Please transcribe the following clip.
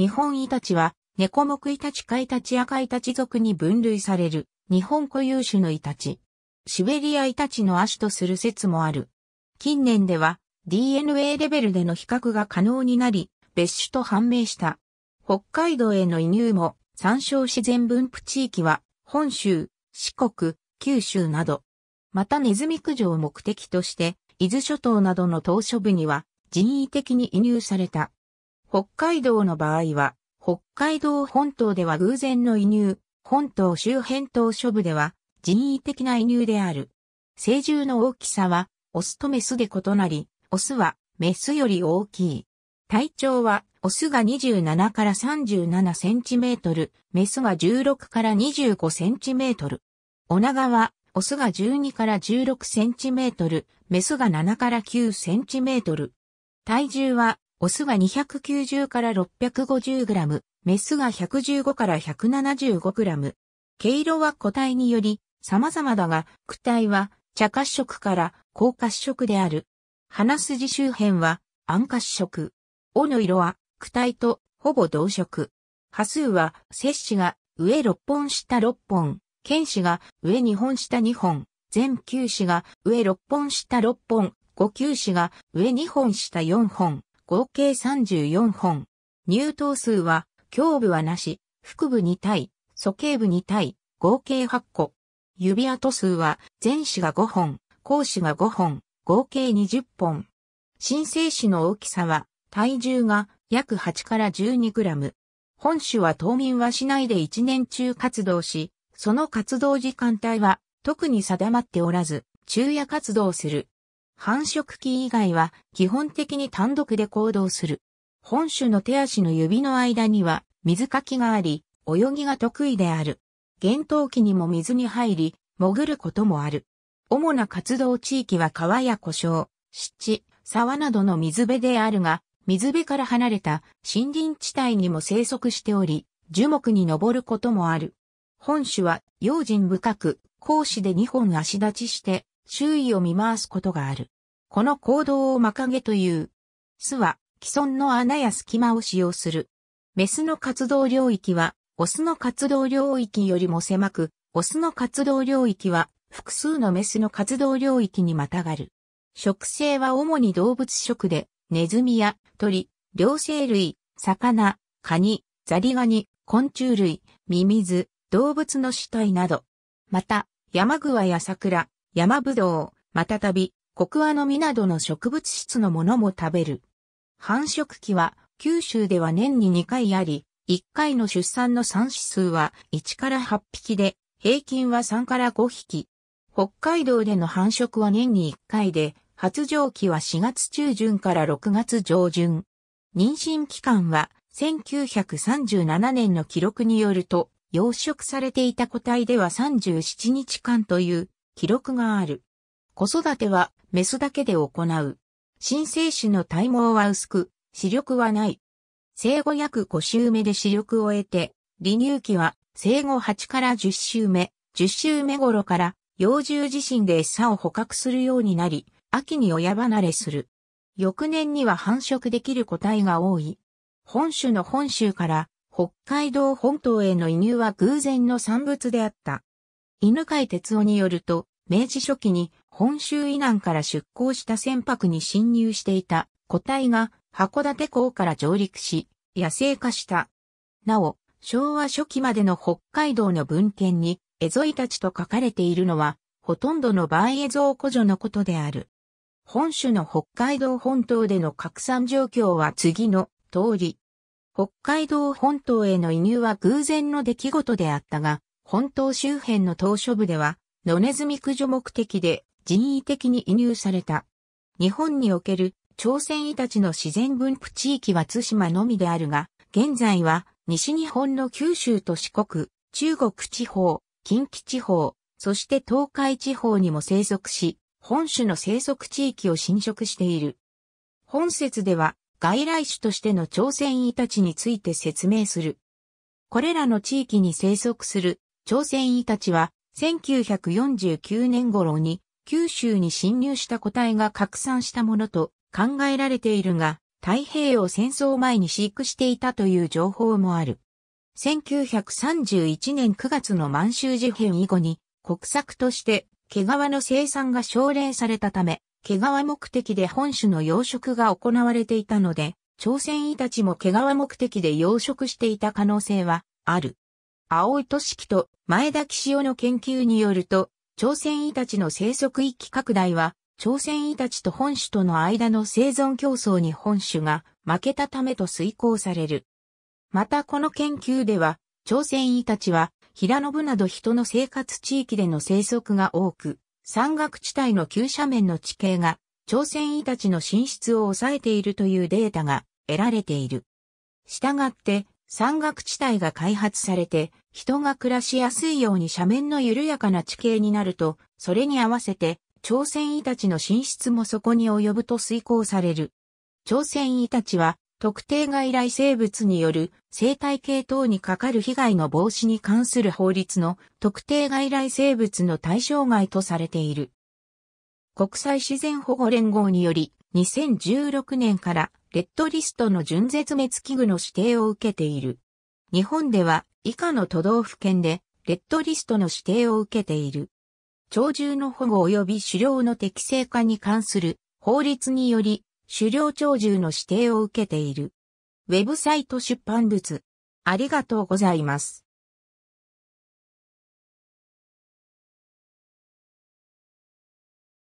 日本イタチは、猫目イタチかイタチ赤イタチ族に分類される、日本固有種のイタチ。シベリアイタチの亜種とする説もある。近年では、DNA レベルでの比較が可能になり、別種と判明した。北海道への移入も、参照自然分布地域は、本州、四国、九州など。またネズミ駆除を目的として、伊豆諸島などの島嶼部には人為的に移入された。北海道の場合は、北海道本島では偶然の移入、本島周辺島諸部では人為的な移入である。成獣の大きさは、オスとメスで異なり、オスはメスより大きい。体長は、オスが27から37センチメートル、メスが16から25センチメートル。お長は、オスが12から16センチメートル、メスが7から9センチメートル。体重は、オスが290から650グラム、メスが115から175グラム。毛色は個体により様々だが、躯体は茶褐色から高褐色である。鼻筋周辺は暗褐色。尾の色は躯体とほぼ同色。波数は、摂氏が上6本下6本、剣士が上2本下2本、全球氏が上6本下6本、5球氏が上2本下4本。合計34本。入刀数は、胸部はなし、腹部2体、鼠径部2体、合計8個。指跡数は、前肢が5本、後肢が5本、合計20本。新生種の大きさは、体重が約8から12グラム。本種は冬眠はしないで1年中活動し、その活動時間帯は特に定まっておらず、昼夜活動する繁殖期以外は基本的に単独で行動する。本種の手足の指の間には水かきがあり、泳ぎが得意である。厳冬期にも水に入り、潜ることもある。主な活動地域は川や湖沼、湿地、沢などの水辺であるが、水辺から離れた森林地帯にも生息しており、樹木に登ることもある。本種は用心深く、講師で2本足立ちして周囲を見回すことがある。この行動をマカゲという。巣は既存の穴や隙間を使用する。メスの活動領域は、オスの活動領域よりも狭く、オスの活動領域は複数のメスの活動領域にまたがる。食性は主に動物食で、ネズミや鳥、両生類、魚、カニ、ザリガニ、昆虫類、ミミズ、動物の死体など。また、山グワや桜、山ぶどう、またたび、コクワの実などの植物質のものも食べる。繁殖期は九州では年に2回あり、1回の出産の産指数は1から8匹で、平均は3から5匹。北海道での繁殖は年に1回で、発情期は4月中旬から6月上旬。妊娠期間は1937年の記録によると、養殖されていた個体では37日間という記録がある。子育てはメスだけで行う。新生種の体毛は薄く、視力はない。生後約5週目で視力を得て、離乳期は生後8から10週目、10週目頃から幼獣自身で餌を捕獲するようになり、秋に親離れする。翌年には繁殖できる個体が多い。本種の本州から北海道本島への移入は偶然の産物であった。犬飼哲夫によると、明治初期に本州以南から出港した船舶に侵入していた個体が函館港から上陸し、野生化した。なお、昭和初期までの北海道の文献に、エゾイたちと書かれているのは、ほとんどの場合エゾウ古女のことである。本種の北海道本島での拡散状況は次の通り。北海道本島への移入は偶然の出来事であったが、本島周辺の島嶼部では、野ネズミ駆除目的で人為的に移入された。日本における朝鮮イタチの自然分布地域は津島のみであるが、現在は西日本の九州と四国、中国地方、近畿地方、そして東海地方にも生息し、本種の生息地域を侵食している。本説では外来種としての朝鮮イタチについて説明する。これらの地域に生息する朝鮮医たちは、1949年頃に九州に侵入した個体が拡散したものと考えられているが、太平洋戦争前に飼育していたという情報もある。1931年9月の満州事変以後に国策として毛皮の生産が奨励されたため、毛皮目的で本種の養殖が行われていたので、朝鮮医たちも毛皮目的で養殖していた可能性はある。青井俊樹と前田岸夫の研究によると、朝鮮イタチの生息域拡大は、朝鮮イタチと本種との間の生存競争に本種が負けたためと推行される。またこの研究では、朝鮮イタチは、平野部など人の生活地域での生息が多く、山岳地帯の急斜面の地形が、朝鮮イタチの進出を抑えているというデータが得られている。したがって、山岳地帯が開発されて、人が暮らしやすいように斜面の緩やかな地形になると、それに合わせて、朝鮮イタチの進出もそこに及ぶと遂行される。朝鮮イタチは、特定外来生物による生態系等にかかる被害の防止に関する法律の特定外来生物の対象外とされている。国際自然保護連合により2016年からレッドリストの準絶滅危惧の指定を受けている。日本では以下の都道府県でレッドリストの指定を受けている。鳥獣の保護及び狩猟の適正化に関する法律により狩猟鳥獣の指定を受けている。ウェブサイト出版物。ありがとうございます。